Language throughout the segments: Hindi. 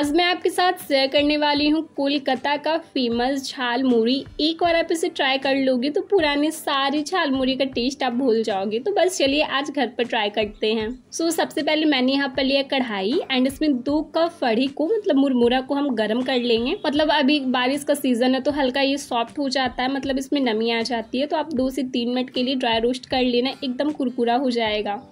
आज मैं आपके साथ शेयर करने वाली हूँ कोलकाता का फेमस झाल मूरी एक बार आप इसे ट्राई कर लोगे तो पुराने सारी छाल मूरी का टेस्ट आप भूल जाओगे तो बस चलिए आज घर पर ट्राई करते हैं सो so, सबसे पहले मैंने यहाँ पर लिया कढ़ाई एंड इसमें दो कप फड़ी को मतलब मुरमुरा को हम गर्म कर लेंगे मतलब अभी बारिश का सीजन है तो हल्का ये सॉफ्ट हो जाता है मतलब इसमें नमी आ जाती है तो आप दो से तीन मिनट के लिए ड्राई रोस्ट कर लेना एकदम कुरकुरा हो जाएगा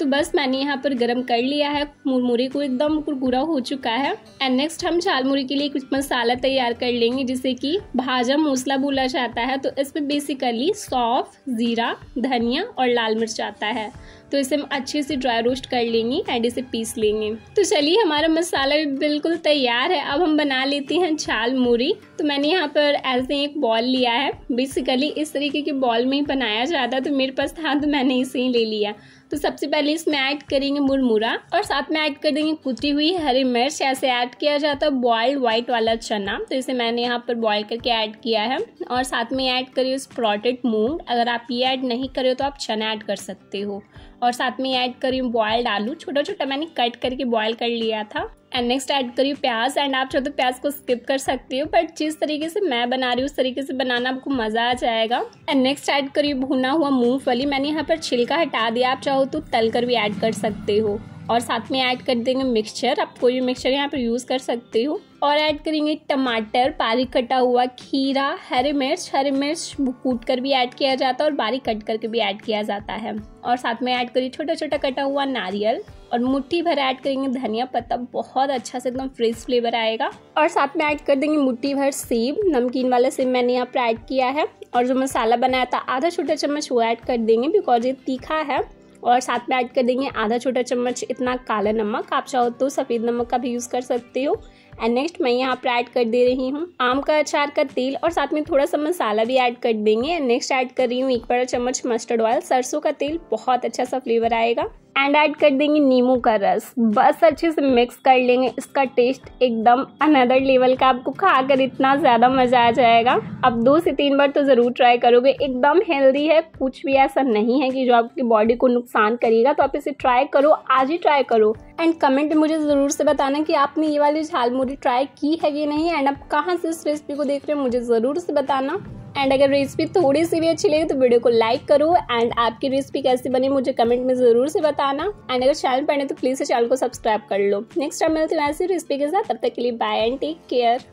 तो बस मैंने यहाँ पर गर्म कर लिया है मुरमुरे को एकदम कुरकुरा हो चुका है एंड नेक्स्ट हम चाल मुरी के लिए कुछ मसाला तैयार कर लेंगे जिसे कि भाजा मूसला बोला जाता है तो इसमें बेसिकली सौफ ज़ीरा धनिया और लाल मिर्च आता है तो इसे हम अच्छे से ड्राई रोस्ट कर लेंगे एंड इसे पीस लेंगे तो चलिए हमारा मसाला भी बिल्कुल तैयार है अब हम बना लेते हैं छाल मूरी तो मैंने यहाँ पर ऐसे एक बॉल लिया है बेसिकली इस तरीके के बॉल में ही बनाया जाता तो मेरे पास था तो मैंने इसे ही ले लिया तो सबसे पहले इसमें ऐड करेंगे मुरमुरा और साथ में ऐड कर देंगे कुटी हुई हरी मिर्च ऐसे ऐड किया जाता है बॉयल्ड व्हाइट वाला चना तो इसे मैंने यहाँ पर बॉयल करके ऐड किया है और साथ में ऐड करिए स्प्रॉटेड मूंग अगर आप ये ऐड नहीं करें तो आप चना ऐड कर सकते हो और साथ में ऐड करी हूँ बॉयल्ड आलू छोटा छोटा मैंने कट करके बॉयल कर लिया था एंड नेक्स्ट ऐड करी प्याज एंड आप चाहते तो प्याज को स्किप कर सकती हो बट जिस तरीके से मैं बना रही हूँ उस तरीके से बनाना आपको मज़ा आ जाएगा एंड नेक्स्ट ऐड करी भुना हुआ मूंगफली मैंने यहाँ पर छिलका हटा दिया आप चाहो तो तल कर भी ऐड कर सकते हो और साथ में ऐड कर देंगे मिक्सचर आप कोई भी मिक्सचर यहाँ पर यूज़ कर सकते हो और ऐड करेंगे टमाटर बारीक कटा हुआ खीरा हरी मिर्च हरी मिर्च कूट कर भी ऐड किया जाता है और बारीक कट करके भी ऐड किया जाता है और साथ में ऐड करिए छोटा छोटा कटा हुआ नारियल और मुट्ठी भर ऐड करेंगे धनिया पत्ता बहुत अच्छा से एकदम फ्रेश फ्लेवर आएगा और साथ में ऐड कर देंगे मुट्ठी भर सेब नमकीन वाला सेब मैंने यहाँ पर ऐड किया है और जो मसाला बनाया था आधा छोटा चम्मच वो ऐड कर देंगे बिकॉज ये तीखा है और साथ में ऐड कर देंगे आधा छोटा चम्मच इतना काला नमक आप चाहो तो सफ़ेद नमक का भी यूज़ कर सकते हो एंड नेक्स्ट मैं यहाँ पर ऐड कर दे रही हूँ आम का अचार का तेल और साथ में थोड़ा सा मसाला भी ऐड कर देंगे एंड नेक्स्ट ऐड कर रही हूँ एक बड़ा चम्मच मस्टर्ड ऑयल सरसों का तेल बहुत अच्छा सा फ्लेवर आएगा एंड ऐड कर देंगे नींबू का रस बस अच्छे से मिक्स कर लेंगे इसका टेस्ट एकदम अनदर लेवल का आपको खाकर इतना ज़्यादा मज़ा आ जाएगा अब दो से तीन बार तो ज़रूर ट्राई करोगे एकदम हेल्दी है कुछ भी ऐसा नहीं है कि जो आपकी बॉडी को नुकसान करेगा तो आप इसे ट्राई करो आज ही ट्राई करो एंड कमेंट मुझे ज़रूर से बताना कि आपने ये वाली झालमुरी ट्राई की है कि नहीं एंड आप कहाँ से इस रेसिपी को देख रहे हैं मुझे ज़रूर से बताना एंड अगर रेसिपी थोड़ी सी भी अच्छी लगे तो वीडियो को लाइक करो एंड आपकी रेसिपी कैसी बनी मुझे कमेंट में ज़रूर से बताना एंड अगर चैनल पर तो प्लीज़ चैनल को सब्सक्राइब कर लो नेक्स्ट टाइम मिलते हैं ऐसी रेसिपी के साथ तब तक के लिए बाय एंड टेक केयर